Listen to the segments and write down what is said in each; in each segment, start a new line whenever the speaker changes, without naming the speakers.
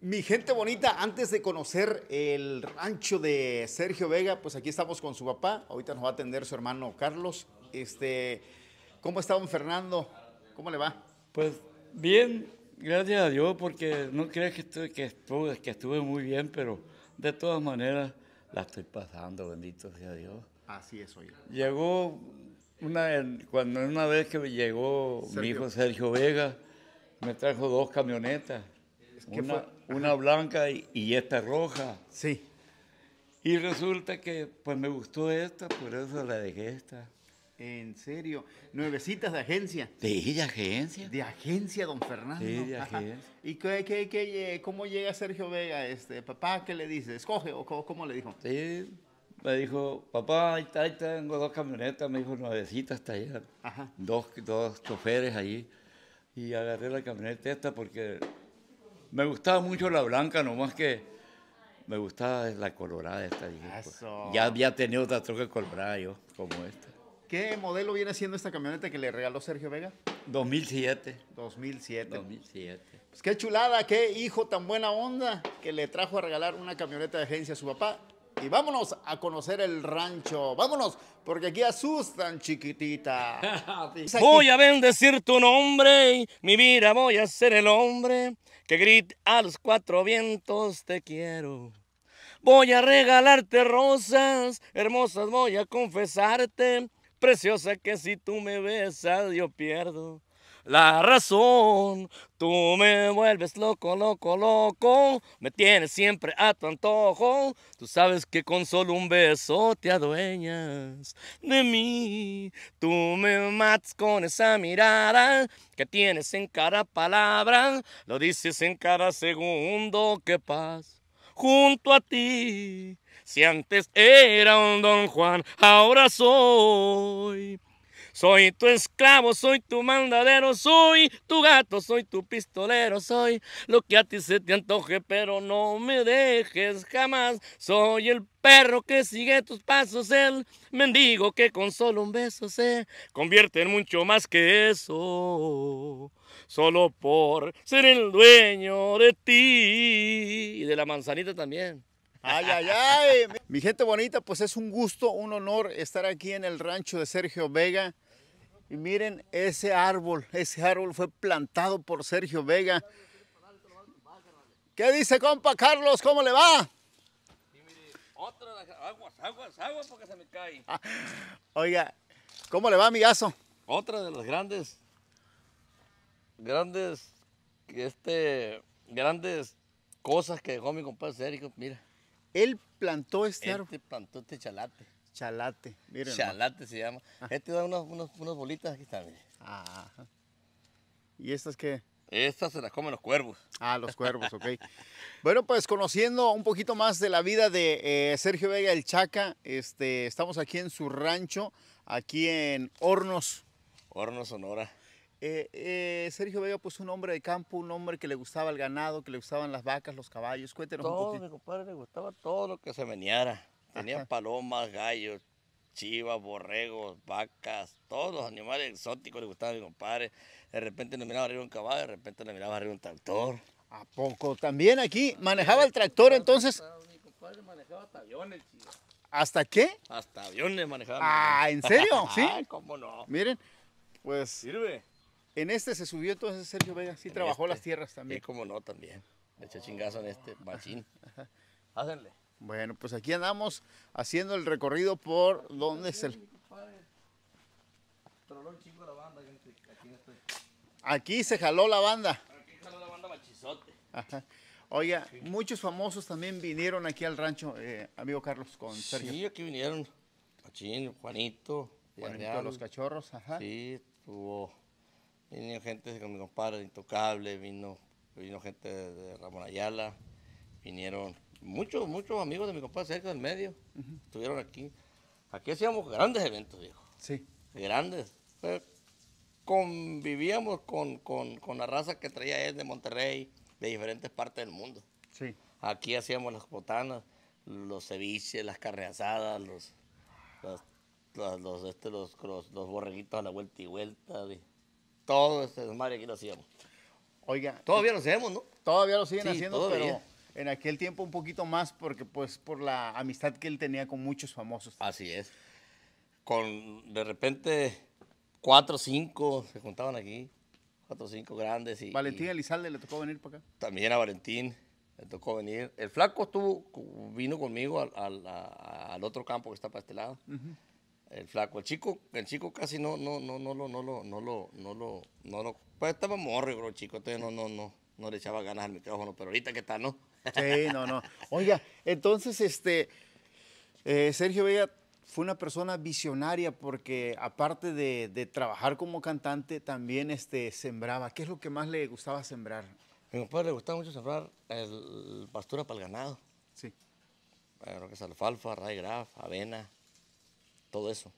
Mi gente bonita, antes de conocer el rancho de Sergio Vega, pues aquí estamos con su papá. Ahorita nos va a atender su hermano Carlos. Este, ¿cómo está don Fernando? ¿Cómo le va?
Pues bien, gracias a Dios, porque no creas que estuve, muy bien, pero de todas maneras la estoy pasando, bendito
sea Dios. Así es, hoy.
Llegó una, cuando una vez que llegó mi hijo Sergio Vega, me trajo dos camionetas una blanca y, esta roja. Sí. Y resulta que pues me gustó esta, por eso la dejé
esta. ¿En serio? ¿Nuevecitas de agencia?
De de agencia. De
agencia, don Fernando. de agencia. ¿Y eh, cómo llega Sergio Vega? Este, ¿Papá qué le dice? ¿Escoge o cómo, le dijo? Sí, me dijo,
papá, ahí, tengo dos camionetas, me dijo, nuevecitas hasta Dos, dos choferes allí. Y agarré la camioneta esta porque me gustaba mucho la blanca, nomás que me gustaba la colorada esta. Pues, ya había tenido otra troca colorada yo, como esta.
¿Qué modelo viene siendo esta camioneta que le regaló Sergio Vega? 2007. 2007. 2007. Pues qué chulada, qué hijo tan buena onda que le trajo a regalar una camioneta de agencia a su papá y vámonos a conocer el rancho. Vámonos, porque aquí asustan, chiquitita. voy a
bendecir tu nombre, mi vida voy a ser el hombre que grite a los cuatro vientos te quiero. Voy a regalarte rosas, hermosas voy a confesarte, preciosa que si tú me besas yo pierdo la razón. Tú me vuelves loco, loco, loco. Me tienes siempre a tu antojo. Tú sabes que con solo un beso te adueñas de mí. Tú me matas con esa mirada que tienes en cada palabra. Lo dices en cada segundo que pasas junto a ti. Si antes era un don Juan, ahora soy soy tu esclavo, soy tu mandadero, soy tu gato, soy tu pistolero, soy lo que a ti se te antoje, pero no me dejes jamás. Soy el perro que sigue tus pasos, el mendigo que con solo un beso se convierte en mucho más que eso. Solo por ser el dueño de ti y de la manzanita también. Ay, ay, ay.
Mi gente bonita, pues es un gusto, un honor estar aquí en el rancho de Sergio Vega. Y miren ese árbol, ese árbol fue plantado por Sergio Vega. ¿Qué dice compa Carlos? ¿Cómo le va?
Y mire, otra, aguas, aguas, aguas porque se me cae. Ah, oiga, ¿cómo le va, amigazo? Otra de las grandes, grandes, este, grandes cosas que dejó mi compadre Sergio, mira. Él plantó este, este árbol. plantó este chalate. Chalate, miren. Chalate se llama. Este da unas, bolitas, aquí están, Ajá.
¿Y estas qué? Estas se las comen los cuervos. Ah, los cuervos, ok. bueno, pues conociendo un poquito más de la vida de eh, Sergio Vega el Chaca, este, estamos aquí en su rancho, aquí en Hornos. Hornos, Sonora. Eh, eh, Sergio Vega, pues un hombre de campo, un hombre que le gustaba el ganado, que le gustaban las vacas, los caballos. Cuéntenos un poquito. mi
compadre, le gustaba todo lo que se meneara. Tenía palomas, gallos, chivas, borregos, vacas, todos los animales exóticos le gustaban a mi compadre. De repente le miraba arriba un caballo, de repente le miraba arriba un tractor.
¿A poco? También aquí ah, manejaba el tractor entonces. Mi compadre
manejaba hasta aviones, ¿Hasta qué? Hasta aviones manejaba. Ah, ¿en serio? Sí. Ay, cómo no. Miren, pues. Sirve.
En este se subió todo ese Sergio Vega, sí trabajó este. las tierras también. Sí, cómo no, también. Le eché oh. en este machín. Háganle. Bueno, pues aquí andamos haciendo el recorrido por dónde es el... Aquí se jaló la banda. Aquí
jaló la banda machizote.
Oiga, muchos famosos también vinieron aquí al rancho, eh, amigo Carlos, con Sergio. Sí,
aquí vinieron. Machín, Juanito. Juanito, los cachorros, ajá. Sí, tuvo... Vino gente con mi compadre, Intocable, vino, vino gente de Ramón Ayala, vinieron muchos, muchos amigos de mi compadre cerca del medio estuvieron aquí. Aquí hacíamos grandes eventos, dijo Sí. Grandes. convivíamos con, con, con, la raza que traía él de Monterrey, de diferentes partes del mundo. Sí. Aquí hacíamos las botanas, los ceviches, las carreazadas, los, los, este, los, los, borreguitos a la vuelta y vuelta. todo este desmadre aquí lo hacíamos. Oiga. Todavía lo hacemos, ¿no?
Todavía lo siguen haciendo, pero en aquel tiempo un poquito más porque pues por la amistad que él tenía con muchos famosos.
Así es. Con de repente cuatro o cinco se juntaban aquí, cuatro o cinco grandes. Y, Valentín
Elizalde le tocó venir para acá.
También a Valentín le tocó venir. El flaco estuvo, vino conmigo al, otro campo que está para este lado. El flaco, el chico, el chico casi no, no, no, no lo, no no no no pues estaba morro, bro, chico, entonces no, no, no no le echaba ganas al micrófono, pero ahorita que está, ¿no?
Sí, no, no. Oiga, entonces, este, eh, Sergio Vega fue una persona visionaria porque aparte de, trabajar como cantante, también este, sembraba. ¿Qué es lo que más le gustaba sembrar? A mi papá le gustaba mucho sembrar el,
pastura para el ganado. Sí. creo que es alfalfa, rai avena, todo eso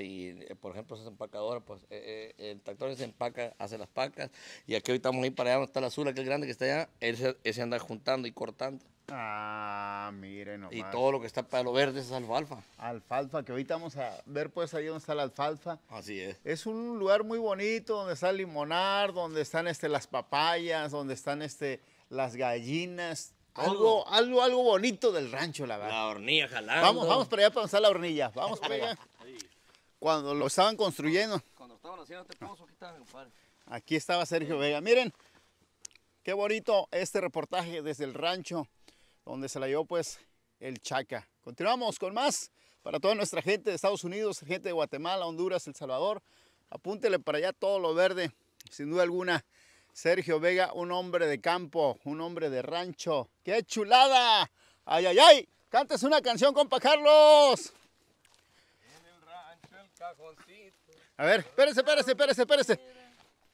y, eh, por ejemplo, esas empacadoras, pues eh, eh, el tractor se empaca, hace las pacas y aquí ahorita vamos a ir para allá donde está la azul, es grande que está allá, ese, ese anda juntando y cortando. Ah, miren Y todo lo que está para lo verde es alfalfa.
Alfalfa, que ahorita vamos a ver pues ahí donde está la alfalfa. Así es. Es un lugar muy bonito donde está el limonar, donde están este, las papayas, donde están este, las gallinas. Algo, algo, algo bonito del rancho, la verdad.
La hornilla jalando. Vamos, vamos
para allá para donde la hornilla. Vamos para allá cuando lo estaban construyendo.
Cuando estaban haciendo este aquí estaba,
Aquí estaba Sergio Vega. Miren, qué bonito este reportaje desde el rancho donde se la llevó pues el Chaca. Continuamos con más para toda nuestra gente de Estados Unidos, gente de Guatemala, Honduras, El Salvador. Apúntele para allá todo lo verde, sin duda alguna. Sergio Vega, un hombre de campo, un hombre de rancho. ¡Qué chulada! ¡Ay, ay, ay! ¡Cantes una canción, compa Carlos! A ver, espérese, espérese, espérese, espérese.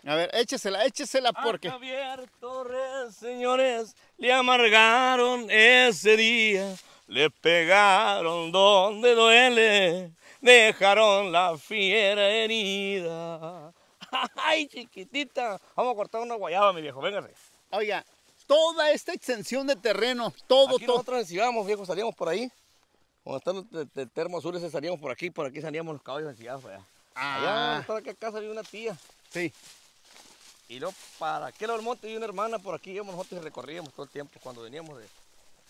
A ver, échesela, échesela porque. la, Javier Torres, señores, le amargaron ese día, le pegaron donde duele, dejaron la fiera herida. ¡Ay, chiquitita! Vamos a cortar una guayaba, mi viejo, véngase. Oiga, toda esta extensión de terreno, todo, todo. Nosotros, viejo, salíamos por ahí. Cuando estábamos de termo Azules salíamos por aquí, por aquí salíamos los caballos ensillados allá. Allá que ah. acá había una tía. Sí. Y luego para que del monte y una hermana por aquí íbamos nosotros recorríamos todo el tiempo cuando veníamos de,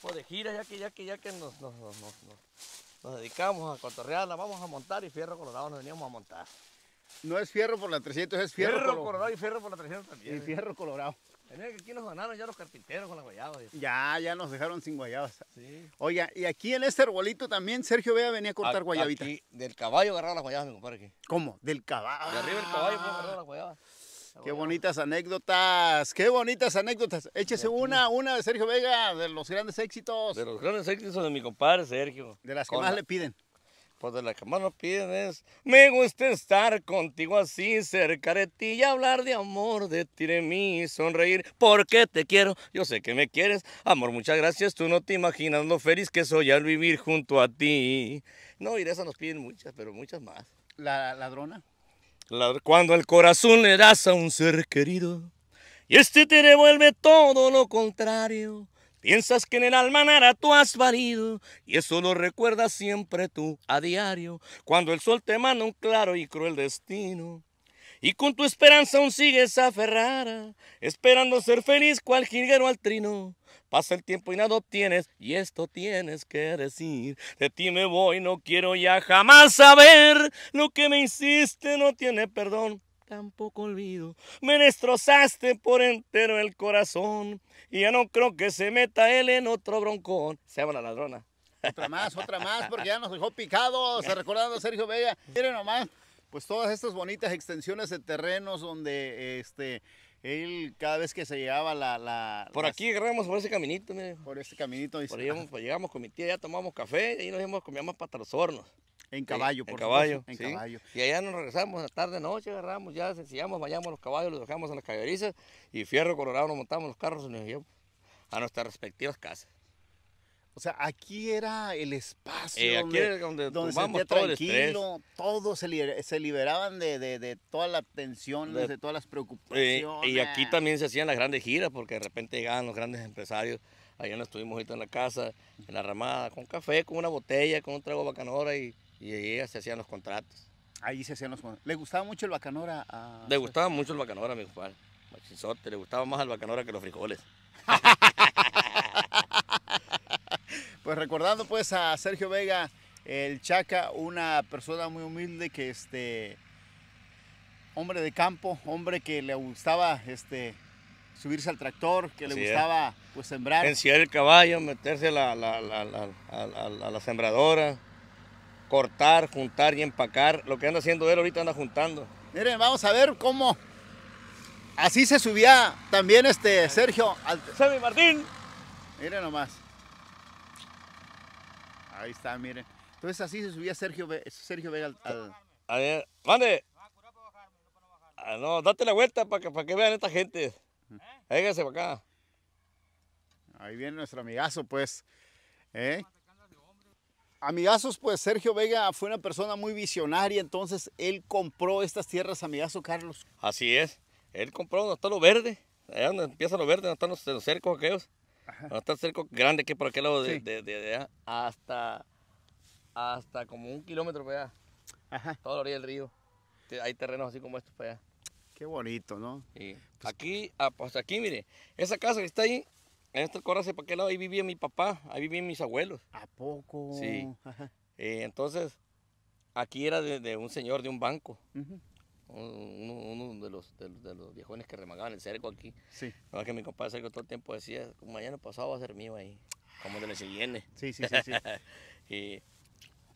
pues de gira, ya que, ya que, ya que nos, nos, nos, dedicamos a la vamos a montar y fierro colorado nos veníamos a montar. No es fierro por la 300, es fierro, colorado. y fierro por la 300 también. Y fierro colorado aquí nos ganaron ya los carpinteros con las guayabas.
Ya, ya nos dejaron sin guayabas. Oiga, y aquí en este arbolito también Sergio Vega venía a cortar guayabita. guayabitas. del caballo agarraba las guayabas, mi compadre. ¿Cómo? Del caballo. De arriba
el ah. caballo pues, las guayabas.
Qué bonitas anécdotas, qué bonitas anécdotas. Échese una, una de
Sergio Vega, de los grandes éxitos. De los grandes éxitos de mi compadre Sergio. De las que más le piden. Pues de la que más nos piden me gusta estar contigo así, cerca de ti y hablar de amor, de ti, de mí, sonreír, porque te quiero, yo sé que me quieres, amor, muchas gracias, tú no te imaginas lo feliz que soy al vivir junto a ti. No, y de esas nos piden muchas, pero muchas más. ¿La ladrona? cuando el corazón le das a un ser querido y este te devuelve todo lo contrario. Piensas que en el almanara tú has varido y eso lo recuerdas siempre tú a diario, cuando el sol te manda un claro y cruel destino. Y con tu esperanza aún sigues aferrada, esperando ser feliz cual jilguero al trino. Pasa el tiempo y nada obtienes, y esto tienes que decir. De ti me voy, no quiero ya jamás saber, lo que me hiciste no tiene perdón tampoco olvido. Me destrozaste por entero el corazón. Y ya no creo que se meta él en otro broncón. Se llama la ladrona. Otra
más, otra más, porque ya nos dejó picados. Recordando a Sergio Bella. Miren nomás, pues todas estas bonitas extensiones de terrenos donde este. Él cada vez que se llegaba la... la por aquí agarramos por
ese caminito, Por este caminito. Por ahí pues, llegamos, con mi tía, ya tomamos café y nos íbamos, comíamos hasta los hornos. En caballo, por En caballo. En caballo. Y allá nos regresamos, a la tarde, noche, agarramos, ya sencillamos, vayamos los caballos, los dejamos en las caballerizas y fierro colorado nos montamos los carros y nos llevamos a nuestras respectivas casas. O sea, aquí era el espacio eh, aquí donde, era donde, donde todo
todo se, se liberaban de, de, de, toda la tensión, de,
todas las preocupaciones. y aquí también se hacían las grandes giras, porque de repente llegaban los grandes empresarios. Allá nos estuvimos ahorita en la casa, en la ramada, con café, con una botella, con un trago bacanora y y ahí se hacían los contratos. Ahí se hacían los contratos. ¿Le gustaba mucho el bacanora? A... Le gustaba mucho el bacanora mi compadre. Machizote, le gustaba más el bacanora que los frijoles. pues recordando pues a Sergio Vega, el
Chaca, una persona muy humilde que este hombre de campo, hombre que le gustaba este subirse al tractor, que le gustaba pues sembrar. Enciar
el caballo, meterse a la sembradora cortar, juntar y empacar. Lo que anda haciendo él ahorita anda juntando. Miren, vamos a ver
cómo. Así se subía también este Sergio. Al... Semi Martín. Miren nomás. Ahí está, miren. Entonces así
se subía Sergio, Sergio Vega al... ver, ¡Mande! Ah, no, date la vuelta para que, para que vean esta gente. Véngase para acá.
Ahí viene nuestro amigazo, pues. ¿Eh? Amigazos, pues Sergio Vega fue una persona muy visionaria, entonces él compró estas tierras, amigazo Carlos.
Así es, él compró donde está lo verde, allá donde empieza lo verde, donde están los, cercos aquellos, Ajá. está el cerco grande que por aquel lado de, allá, hasta, hasta como un kilómetro para allá, Ajá. toda la orilla del río. Hay terrenos así como estos para allá. Qué bonito, ¿no? Pues aquí, hasta ah, pues aquí, mire, esa casa que está ahí en este corazón ¿para qué lado? Ahí vivía mi papá, ahí vivían mis abuelos. ¿A poco? Sí. Eh, entonces, aquí era de, un señor de un banco. uno, de, los, de, los viejones que remagaban el cerco aquí. Sí. No, que mi compadre el cerco todo el tiempo decía, mañana pasado va a ser mío ahí. Como de la siguiente. Sí, sí, sí. sí. y,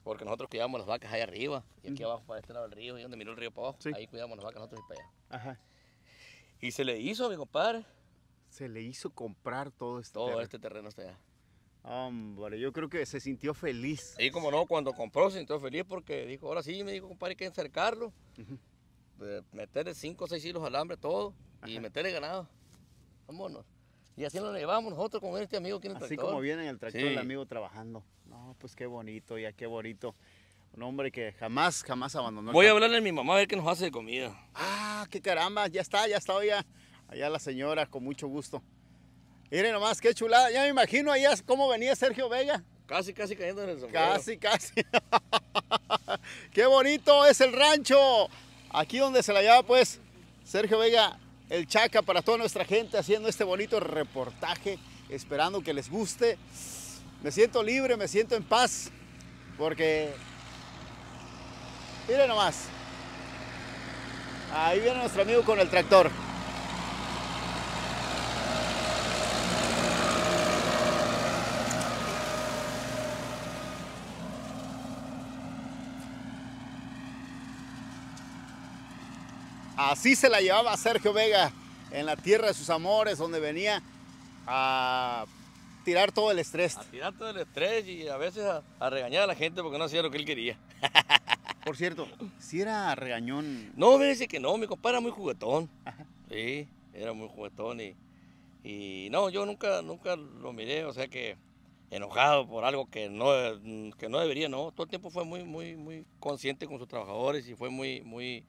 porque nosotros cuidábamos las vacas ahí arriba y aquí abajo para este lado del río, y donde miró el río para abajo, ahí cuidábamos las vacas nosotros y para allá. Ajá. Y se le hizo a mi compadre se le hizo comprar todo este todo este terreno hasta allá. Hombre, yo creo que se sintió feliz. Y como no, cuando compró se sintió feliz porque dijo, ahora sí, me dijo, compadre, hay que encercarlo, meterle 5 o 6 hilos alambre, todo, y meterle ganado. Vámonos. Y así lo llevamos nosotros con este amigo aquí en el así tractor. Así como viene
en el tractor el amigo trabajando. No, pues qué bonito, ya qué bonito. Un hombre que jamás, jamás abandonó. Voy a
hablarle a mi mamá a ver qué nos hace de comida. Ah, qué
caramba, ya está, ya está, ya. Allá la señora, con mucho gusto. Miren nomás, qué chulada. Ya me imagino allá cómo venía Sergio Vega.
Casi, casi cayendo en el sombrero. Casi,
casi. qué bonito es el rancho. Aquí donde se la lleva, pues, Sergio Vega, el Chaca, para toda nuestra gente, haciendo este bonito reportaje, esperando que les guste. Me siento libre, me siento en paz, porque... Miren nomás. Ahí viene nuestro amigo con el tractor. Sí se la llevaba Sergio Vega en la tierra de sus amores, donde venía a tirar todo el estrés. A
tirar todo el estrés y a veces a, regañar a la gente porque no hacía lo que él quería. Por cierto, si ¿sí era regañón. No, me dice que no, mi compadre era muy juguetón. Sí, era muy juguetón y, y, no, yo nunca, nunca lo miré, o sea que enojado por algo que no, que no debería, no. Todo el tiempo fue muy, muy, muy consciente con sus trabajadores y fue muy, muy,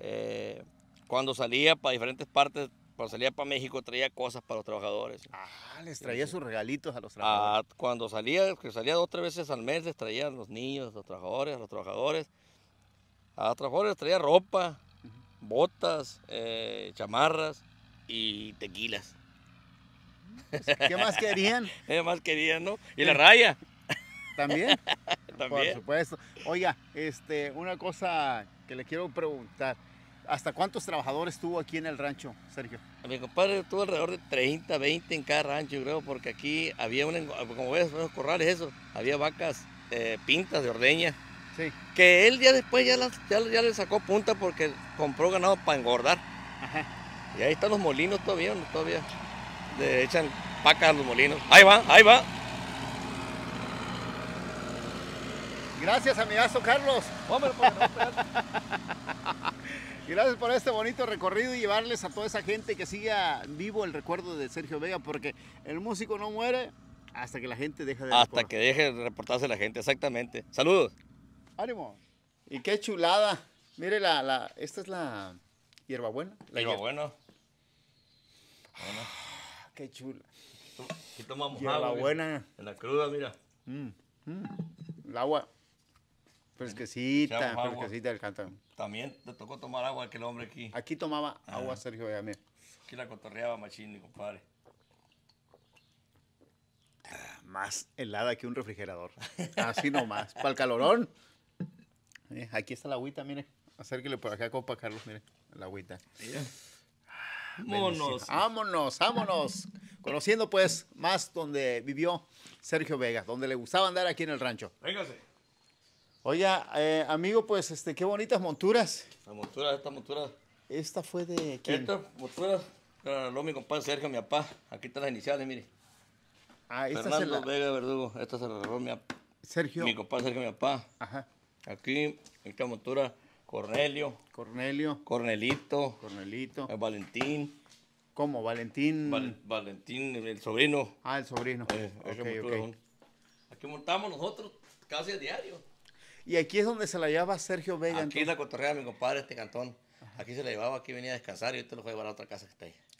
eh, cuando salía para diferentes partes, cuando salía para México traía cosas para los trabajadores. Ah, les traía sus regalitos a los ah, trabajadores. cuando salía, que salía dos o tres veces al mes, les traía a los niños, a los trabajadores, a los trabajadores. A los trabajadores les traía ropa, botas, eh, chamarras y tequilas. Pues, ¿Qué más querían? ¿Qué más querían, no? Y la eh, raya.
También. También. Por supuesto. Oiga, este, una cosa que le quiero preguntar. ¿Hasta cuántos
trabajadores tuvo aquí en el rancho, Sergio? Mi compadre tuvo alrededor de 30, 20 en cada rancho, yo creo, porque aquí había, un como ves, unos corrales, eso, había vacas eh, pintas de ordeña. Que él ya después ya, ya, le sacó punta porque compró ganado para engordar. Y ahí están los molinos todavía, todavía le echan vacas a los molinos. Ahí va, ahí va.
Gracias, amigazo Carlos. Hombre, por Y gracias por este bonito recorrido y llevarles a toda esa gente que siga vivo el recuerdo de Sergio Vega, porque el músico no muere hasta que la gente deja de Hasta
que deje de reportarse la gente, exactamente. Saludos.
Ánimo. Y qué chulada. Mire, la, la, esta es la
hierbabuena. La hierbabuena. Bueno. Ah, qué chula. Aquí tomamos agua. Hierbabuena. En la cruda, mira. El mm, mm. agua. Fresquecita, fresquecita del cantón También te tocó tomar agua aquel hombre aquí. Aquí tomaba agua Sergio mire. Aquí la cotorreaba machín, compadre.
Ah, más helada que un refrigerador. Así nomás. Para el calorón. aquí está la agüita, mire. Acérquele por acá, compa Carlos, mire. La agüita.
Ah, vámonos.
Vámonos, vámonos. Conociendo pues más donde vivió Sergio Vega, donde le gustaba andar aquí en el rancho.
Véngase. Oiga,
eh, amigo, pues este, qué bonitas monturas.
La montura, esta montura. Esta fue de quién? Esta montura la regaló mi compadre Sergio, mi papá. Aquí están las iniciales, mire. Ah, esta Fernando la... Vega Verdugo. Esta se la regaló mi Sergio. Mi compadre Sergio, mi papá. Ajá. Aquí, esta montura, Cornelio. Cornelio. Cornelito. Cornelito. Valentín. ¿Cómo? Valentín. Valentín, el sobrino. Ah, el sobrino. Eh, okay, Aquí montamos nosotros casi a diario. Y aquí es donde se la llevaba Sergio Vega. Aquí entonces. la cotorrea, mi compadre, este cantón. Aquí se la llevaba, aquí venía a descansar y te lo fue a llevar a otra casa que está ahí.